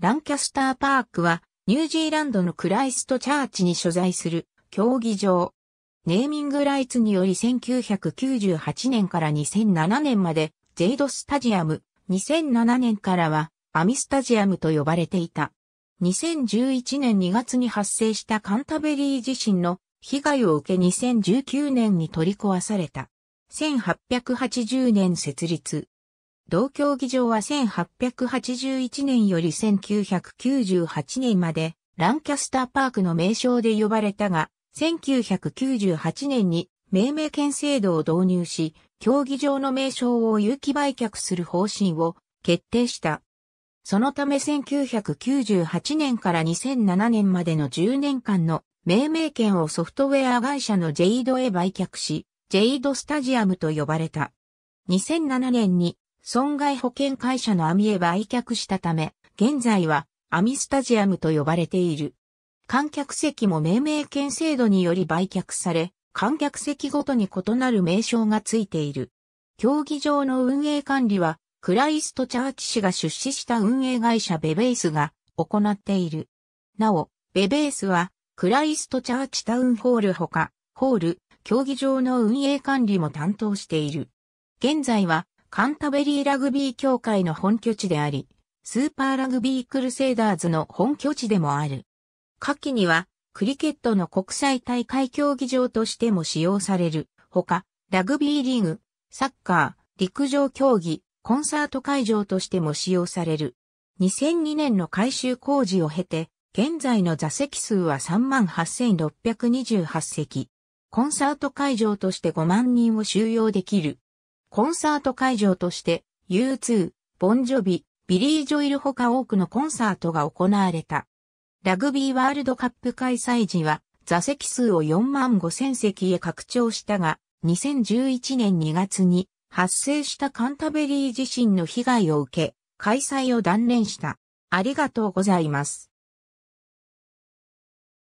ランキャスターパークは、ニュージーランドのクライストチャーチに所在する競技場。ネーミングライツにより1998年から2007年まで、ジェイドスタジアム、2007年からは、アミスタジアムと呼ばれていた。2011年2月に発生したカンタベリー地震の被害を受け2019年に取り壊された。1880年設立。同競技場は1881年より1998年まで、ランキャスターパークの名称で呼ばれたが、1998年に命名権制度を導入し、競技場の名称を有機売却する方針を決定した。そのため1998年から2007年までの10年間の命名権をソフトウェア会社のジェイドへ売却し、ジェイドスタジアムと呼ばれた。2007年に損害保険会社のアミへ売却したため、現在はアミスタジアムと呼ばれている。観客席も命名権制度により売却され、観客席ごとに異なる名称がついている。競技場の運営管理は、クライストチャーチ氏が出資した運営会社ベベースが行っている。なお、ベベースは、クライストチャーチタウンホールほか、ホール、競技場の運営管理も担当している。現在は、カンタベリーラグビー協会の本拠地であり、スーパーラグビークルセイダーズの本拠地でもある。下記には、クリケットの国際大会競技場としても使用される。ほか、ラグビーリーグ、サッカー、陸上競技、コンサート会場としても使用される。2002年の改修工事を経て、現在の座席数は38,628席。コンサート会場として5万人を収容できる。コンサート会場として U2、ボンジョビ、ビリー・ジョイルほか多くのコンサートが行われた。ラグビーワールドカップ開催時は座席数を4万5千席へ拡張したが、2011年2月に発生したカンタベリー地震の被害を受け、開催を断念した。ありがとうございます。